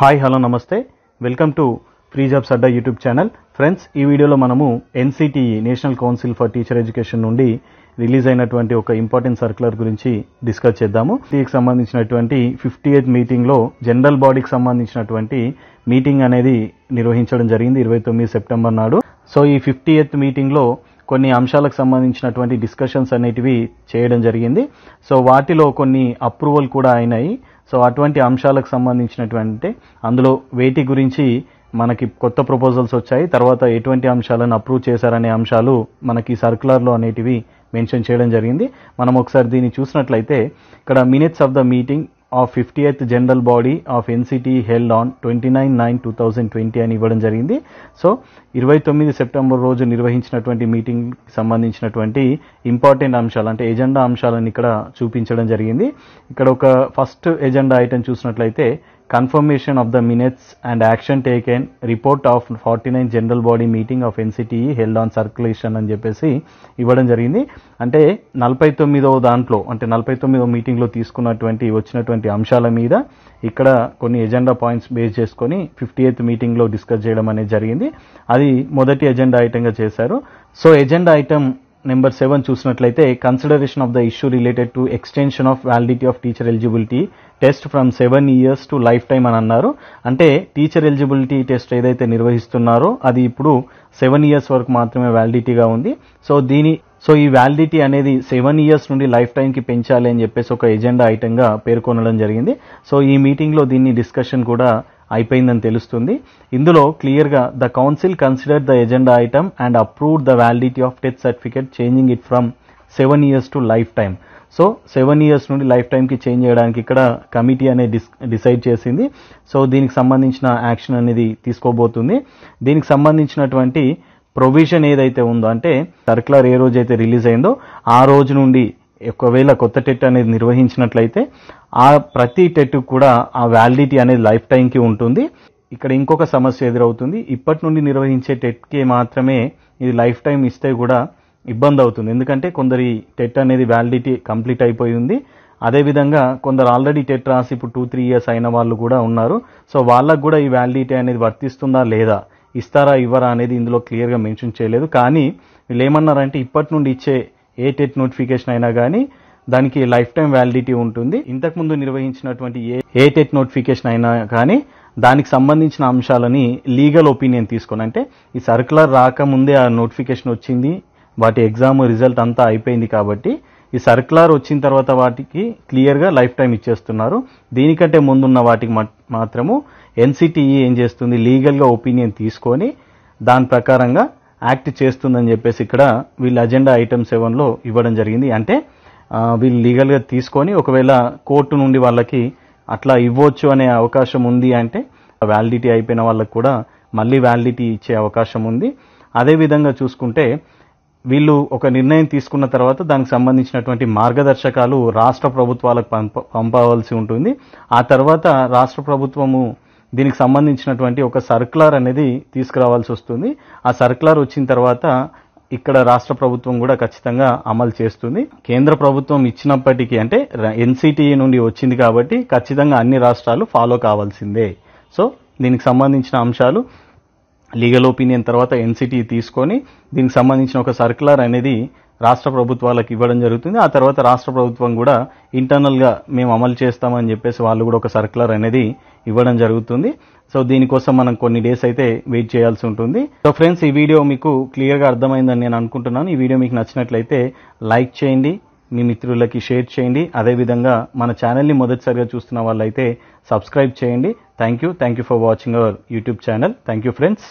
hi hello నమస్తే welcome to free jobs Adda YouTube channel friends ఈ వీడియోలో మనము NCTE National Council for Teacher Education నుండి రిలీజ్ అయినటువంటి ఒక ఇంపార్టెంట్ సర్క్యులర్ గురించి డిస్కస్ చేద్దాము దీనికి సంబంధించినటువంటి ఫిఫ్టీ ఎయిత్ మీటింగ్లో జనరల్ బాడీకి సంబంధించినటువంటి మీటింగ్ అనేది నిర్వహించడం జరిగింది ఇరవై తొమ్మిది సెప్టెంబర్ నాడు సో ఈ ఫిఫ్టీ ఎయిత్ మీటింగ్లో కొన్ని అంశాలకు సంబంధించినటువంటి డిస్కషన్స్ అనేటివి చేయడం జరిగింది సో వాటిలో కొన్ని అప్రూవల్ కూడా అయినాయి సో అటువంటి అంశాలకు సంబంధించినటువంటి అందులో వేటి గురించి మనకి కొత్త ప్రపోజల్స్ వచ్చాయి తర్వాత ఎటువంటి అంశాలను అప్రూవ్ చేశారనే అంశాలు మనకి సర్క్యులర్లో అనేటివి మెన్షన్ చేయడం జరిగింది మనం ఒకసారి దీన్ని చూసినట్లయితే ఇక్కడ minutes of the meeting of fifty eighth general body of NCTE held on twenty nine nine two thousand twenty అని ఇవ్వడం జరిగింది సో ఇరవై తొమ్మిది సెప్టెంబర్ రోజు నిర్వహించినటువంటి మీటింగ్ సంబంధించినటువంటి ఇంపార్టెంట్ అంశాలు అంటే ఎజెండా అంశాలను ఇక్కడ చూపించడం జరిగింది ఇక్కడ ఒక ఫస్ట్ ఎజెండా ఐటెం చూసినట్లయితే of the minutes and action take taken report of forty nine general body meeting of NCTE held on circulation అని చెప్పేసి ఇవ్వడం జరిగింది అంటే నలభై తొమ్మిదో దాంట్లో అంటే నలభై తొమ్మిదో మీటింగ్లో తీసుకున్నటువంటి వచ్చినటువంటి అంశాల మీద ఇక్కడ కొన్ని ఎజెండా పాయింట్స్ బేస్ చేసుకొని ఫిఫ్టీ ఎయిత్ మీటింగ్లో డిస్కస్ చేయడం అనేది జరిగింది అది మొదటి ఎజెండా ఐటెంగా చేశారు so agenda item number seven చూసినట్లయితే consideration of the issue related to extension of validity of teacher eligibility test from seven years to life time అని అన్నారు అంటే టీచర్ ఎలిజిబిలిటీ టెస్ట్ ఏదైతే నిర్వహిస్తున్నారో అది ఇప్పుడు సెవెన్ ఇయర్స్ వరకు మాత్రమే వ్యాలిడిటీగా ఉంది సో దీని సో ఈ వ్యాలిడిటీ అనేది సెవెన్ ఇయర్స్ నుండి లైఫ్ టైంకి పెంచాలి అని చెప్పేసి ఒక ఎజెండా ఐటెంగా పేర్కొనడం జరిగింది సో ఈ మీటింగ్లో దీన్ని డిస్కషన్ కూడా అయిపోయిందని తెలుస్తుంది ఇందులో క్లియర్గా the council consider the agenda item and approved the validity of death certificate changing it from seven years to life time so seven years నుండి లైఫ్ టైంకి చేంజ్ చేయడానికి ఇక్కడ కమిటీ అనేది డిసైడ్ చేసింది సో దీనికి సంబంధించిన యాక్షన్ అనేది తీసుకోబోతుంది దీనికి సంబంధించినటువంటి ప్రొవిజన్ ఏదైతే ఉందో అంటే సర్క్యులర్ ఏ రోజైతే రిలీజ్ అయిందో ఆ రోజు నుండి ఒకవేళ కొత్త టెట్ అనేది నిర్వహించినట్లయితే ఆ ప్రతి టెట్ కూడా ఆ వ్యాలిడిటీ అనేది లైఫ్ టైంకి ఉంటుంది ఇక్కడ ఇంకొక సమస్య ఎదురవుతుంది ఇప్పటి నుండి నిర్వహించే టెట్కి మాత్రమే ఇది లైఫ్ టైం ఇస్తే కూడా ఇబ్బంది అవుతుంది ఎందుకంటే కొందరి టెట్ అనేది వ్యాలిడిటీ కంప్లీట్ అయిపోయి ఉంది అదేవిధంగా కొందరు ఆల్రెడీ టెట్ రాసి ఇప్పుడు టూ త్రీ ఇయర్స్ అయిన వాళ్ళు కూడా ఉన్నారు సో వాళ్ళకు కూడా ఈ వ్యాలిడిటీ అనేది వర్తిస్తుందా లేదా ఇస్తారా ఇవ్వరా అనేది ఇందులో క్లియర్గా మెన్షన్ చేయలేదు కానీ వీళ్ళు ఏమన్నారంటే ఇప్పటి నుండి ఇచ్చే ఏ టెట్ నోటిఫికేషన్ అయినా కానీ దానికి లైఫ్ టైం వ్యాలిడిటీ ఉంటుంది ఇంతకుముందు నిర్వహించినటువంటి ఏ ఏ టెట్ నోటిఫికేషన్ అయినా కానీ దానికి సంబంధించిన అంశాలని లీగల్ ఒపీనియన్ తీసుకొని అంటే ఈ సర్కులర్ రాకముందే ఆ నోటిఫికేషన్ వచ్చింది వాటి ఎగ్జామ్ రిజల్ట్ అంతా అయిపోయింది కాబట్టి ఈ సర్కులర్ వచ్చిన తర్వాత వాటికి క్లియర్గా లైఫ్ టైం ఇచ్చేస్తున్నారు దీనికంటే ముందున్న వాటికి మాత్రము ఎన్సిటిఈ ఏం చేస్తుంది లీగల్గా ఒపీనియన్ తీసుకొని దాని ప్రకారంగా యాక్ట్ చేస్తుందని చెప్పేసి ఇక్కడ వీళ్ళు అజెండా ఐటమ్ సెవెన్లో ఇవ్వడం జరిగింది అంటే వీళ్ళు లీగల్గా తీసుకొని ఒకవేళ కోర్టు నుండి వాళ్ళకి అట్లా ఇవ్వచ్చు అనే అవకాశం ఉంది అంటే వ్యాలిడిటీ అయిపోయిన వాళ్ళకు కూడా మళ్ళీ వ్యాలిడిటీ ఇచ్చే అవకాశం ఉంది అదేవిధంగా చూసుకుంటే వీళ్ళు ఒక నిర్ణయం తీసుకున్న తర్వాత దానికి సంబంధించినటువంటి మార్గదర్శకాలు రాష్ట్ర ప్రభుత్వాలకు పంప పంపవలసి ఉంటుంది ఆ తర్వాత రాష్ట్ర ప్రభుత్వము దీనికి సంబంధించినటువంటి ఒక సర్క్యులర్ అనేది తీసుకురావాల్సి వస్తుంది ఆ సర్క్యులర్ వచ్చిన తర్వాత ఇక్కడ రాష్ట్ర ప్రభుత్వం కూడా ఖచ్చితంగా అమలు చేస్తుంది కేంద్ర ప్రభుత్వం ఇచ్చినప్పటికీ అంటే ఎన్సిటిఈ నుండి వచ్చింది కాబట్టి ఖచ్చితంగా అన్ని రాష్ట్రాలు ఫాలో కావాల్సిందే సో దీనికి సంబంధించిన అంశాలు లీగల్ ఒపీనియన్ తర్వాత ఎన్సిటీ తీసుకొని దీనికి సంబంధించిన ఒక సర్క్యులర్ అనేది రాష్ట్ర ప్రభుత్వాలకు ఇవ్వడం జరుగుతుంది ఆ తర్వాత రాష్ట్ర ప్రభుత్వం కూడా ఇంటర్నల్గా మేము అమలు చేస్తామని చెప్పేసి వాళ్ళు కూడా ఒక సర్క్యులర్ అనేది ఇవ్వడం జరుగుతుంది సో దీనికోసం మనం కొన్ని డేస్ అయితే వెయిట్ చేయాల్సి ఉంటుంది సో ఫ్రెండ్స్ ఈ వీడియో మీకు క్లియర్గా అర్థమైందని నేను అనుకుంటున్నాను ఈ వీడియో మీకు నచ్చినట్లయితే లైక్ చేయండి మీ మిత్రులకి షేర్ చేయండి అదేవిధంగా మన ఛానల్ని మొదటిసారిగా చూస్తున్న వాళ్ళైతే సబ్స్క్రైబ్ చేయండి thank you thank you for watching our YouTube channel thank you friends